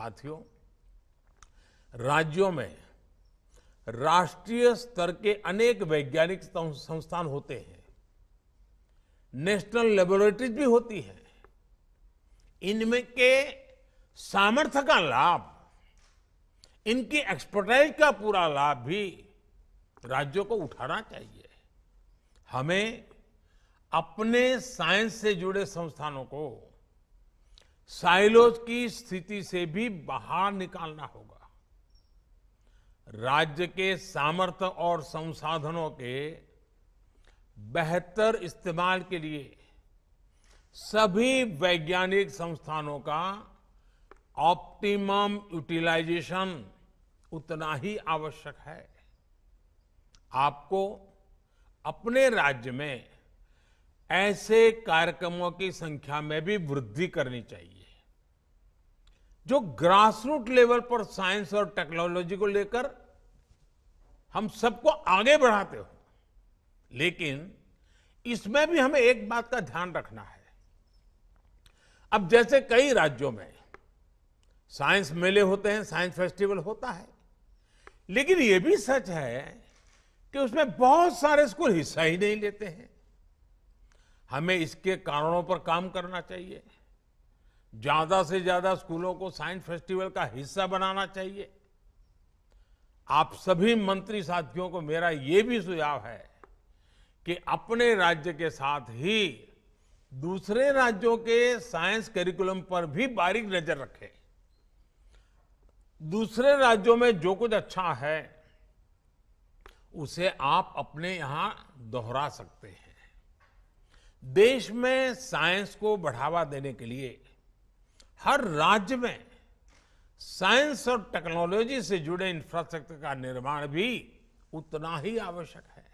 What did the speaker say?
साथियों राज्यों में राष्ट्रीय स्तर के अनेक वैज्ञानिक संस्थान होते हैं नेशनल लेबोरेटरीज भी होती हैं इनमें के सामर्थ्य का लाभ इनकी एक्सपर्टाइज का पूरा लाभ भी राज्यों को उठाना चाहिए हमें अपने साइंस से जुड़े संस्थानों को साइलोज की स्थिति से भी बाहर निकालना होगा राज्य के सामर्थ्य और संसाधनों के बेहतर इस्तेमाल के लिए सभी वैज्ञानिक संस्थानों का ऑप्टिमम यूटिलाइजेशन उतना ही आवश्यक है आपको अपने राज्य में ऐसे कार्यक्रमों की संख्या में भी वृद्धि करनी चाहिए जो ग्रासरूट लेवल पर साइंस और टेक्नोलॉजी को लेकर हम सबको आगे बढ़ाते हो लेकिन इसमें भी हमें एक बात का ध्यान रखना है अब जैसे कई राज्यों में साइंस मेले होते हैं साइंस फेस्टिवल होता है लेकिन यह भी सच है कि उसमें बहुत सारे स्कूल हिस्सा ही नहीं लेते हैं हमें इसके कारणों पर काम करना चाहिए ज्यादा से ज्यादा स्कूलों को साइंस फेस्टिवल का हिस्सा बनाना चाहिए आप सभी मंत्री साथियों को मेरा ये भी सुझाव है कि अपने राज्य के साथ ही दूसरे राज्यों के साइंस करिकुलम पर भी बारीक नजर रखें दूसरे राज्यों में जो कुछ अच्छा है उसे आप अपने यहां दोहरा सकते हैं देश में साइंस को बढ़ावा देने के लिए हर राज्य में साइंस और टेक्नोलॉजी से जुड़े इंफ्रास्ट्रक्चर का निर्माण भी उतना ही आवश्यक है